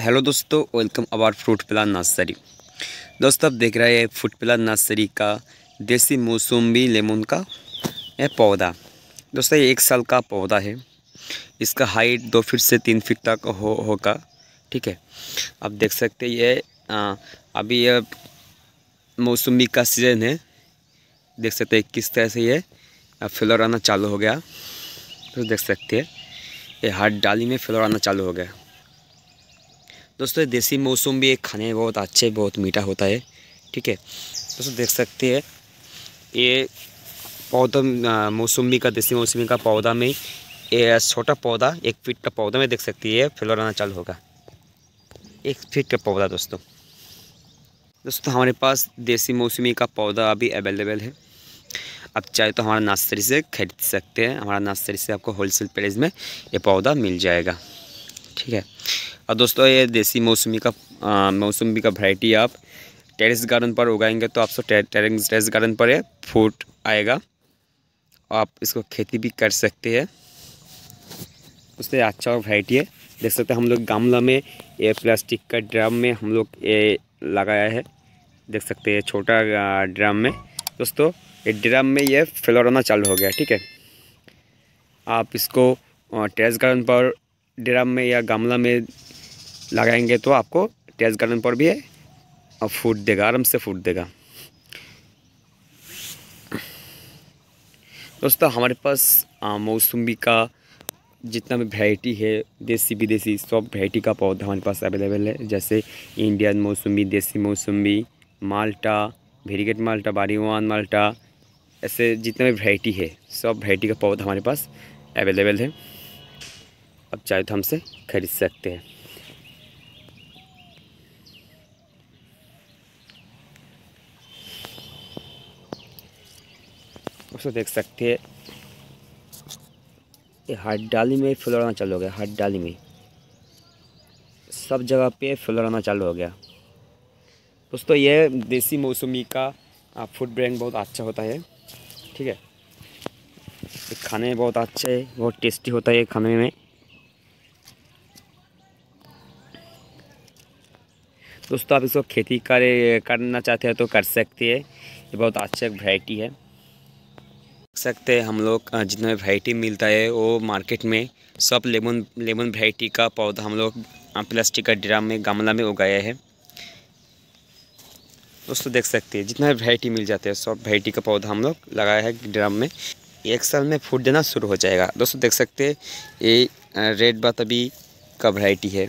hello दोस्तों welcome अबार fruit plan nursery दोस्तों आप देख रहे हैं फ्रूट प्लान नर्सरी का देसी मौसम्बी लेमन का यह पौधा दोस्तों ये एक साल का पौधा है इसका हाइट दो फीट से तीन फीट तक हो होगा ठीक है आप देख सकते हैं ये आ, अभी यह मौसम्बी का सीज़न है देख सकते हैं किस तरह से ये फ्लोर आना चालू हो गया तो देख सकते हैं ये हाथ डाली में फ्लोर आना चालू हो गया दोस्तों देसी मौसम भी एक खाने में बहुत अच्छे बहुत मीठा होता है ठीक है दोस्तों देख सकते हैं ये पौधा मौसमी का देसी मौसमी का पौधा में ये छोटा पौधा एक फीट का पौधा में देख सकती है फ्लोराना चालू होगा एक फीट का पौधा दोस्तों दोस्तों हमारे पास देसी मौसमी का पौधा अभी अवेलेबल है आप चाहे तो हमारा नर्सरी से खरीद सकते हैं हमारा नर्सरी से आपको होलसेल प्राइस में ये पौधा मिल जाएगा ठीक है और दोस्तों ये देसी मौसमी का मौसमी का वैरायटी आप टेरेस गार्डन पर उगाएंगे तो आपको टेरेस टेरेस गार्डन पर ये फूट आएगा आप इसको खेती भी कर सकते हैं उससे अच्छा वैरायटी है देख सकते हैं हम लोग गमला में ये प्लास्टिक का ड्रम में हम लोग ये लगाया है देख सकते हैं छोटा ड्रम में दोस्तों ये ड्रम में ये फ्लोराना चालू हो गया ठीक है आप इसको टेरेस गार्डन पर ड्रम में या गमला में लगाएंगे तो आपको टेज गार्डन पर भी है और फूट देगा आराम से फूट देगा दोस्तों हमारे पास मौसम्बी का जितना भी वैरायटी है देसी विदेशी सब वैरायटी का पौधा हमारे पास अवेलेबल है जैसे इंडियन मौसम्बी देसी मौसम्बी माल्टा वेरीगेट माल्टा बारीवान माल्टा ऐसे जितना भी वैरायटी है सब वैरायटी का पौधा हमारे पास अवेलेबल है अब चाहे तो हमसे खरीद सकते हैं उसको देख सकते हैं ये हाट डाली में फुलराना चालू हो गया हाट डाली में सब जगह पे फ्लोराना चालू हो गया दोस्तों ये देसी मौसमी का फूड ब्रांड बहुत अच्छा होता है ठीक है खाने में बहुत अच्छा है बहुत टेस्टी होता है खाने में दोस्तों आप इसको खेती करे करना चाहते हैं तो कर सकते हैं ये बहुत अच्छा एक वैरायटी है सकते हैं हम लोग जितना वैरायटी मिलता है वो मार्केट में सब लेमन लेमन वैरायटी का पौधा हम लोग प्लास्टिक का ड्राम में गमला में उगाया है दोस्तों देख सकते हैं जितना वैरायटी मिल जाता है सब वैरायटी का पौधा हम लोग लगाया है ड्राम में एक साल में फूट देना शुरू हो जाएगा दोस्तों देख सकते हैं ये रेड बात अभी का वैरायटी है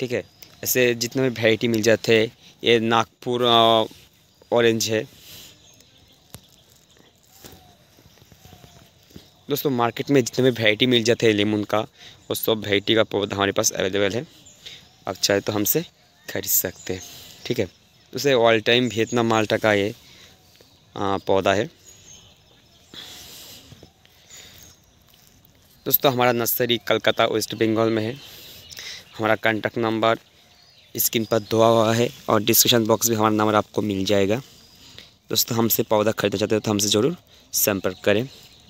ठीक है ऐसे जितने भी वैरायटी मिल जाते हैं ये नागपुर ऑरेंज है दोस्तों मार्केट में जितने भी वैराइटी मिल जाते हैं लेमन का वो सब वैरायटी का पौधा हमारे पास अवेलेबल है आप चाहे तो हमसे खरीद सकते हैं ठीक है उसे ऑल टाइम इतना माल्टा का ये पौधा है दोस्तों हमारा नर्सरी कलकत्ता वेस्ट बंगाल में है हमारा कॉन्टैक्ट नंबर स्क्रीन पर दुआ हुआ है और डिस्क्रिप्शन बॉक्स में हमारा नंबर आपको मिल जाएगा दोस्तों हमसे पौधा खरीदना चाहते हो तो हमसे ज़रूर संपर्क करें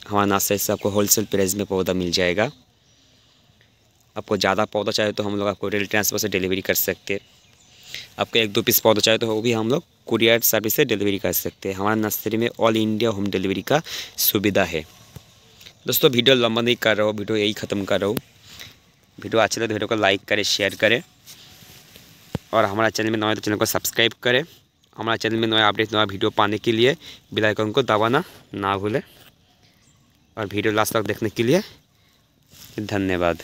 हमारे नर्सरी से आपको होलसेल प्राइस में पौधा मिल जाएगा आपको ज़्यादा पौधा चाहिए तो हम लोग आपको रेल ट्रांसफर से डिलीवरी कर सकते हैं आपको एक दो पीस पौधा चाहिए तो वो भी हम लोग कुरियर सर्विस से डिलीवरी कर सकते हैं हमारे नर्सरी में ऑल इंडिया होम डिलीवरी का सुविधा है दोस्तों वीडियो लंबा नहीं कर रहा हूँ वीडियो यही ख़त्म कर रहा हूँ वीडियो अच्छी लगे तो वीडियो को लाइक करें शेयर करें और हमारा तो चैनल में नया तो चैनल को सब्सक्राइब करें हमारा चैनल में नया अपडेट नया वीडियो पाने के लिए बेल आइकन को दबाना ना भूलें और वीडियो लास्ट तक देखने के लिए धन्यवाद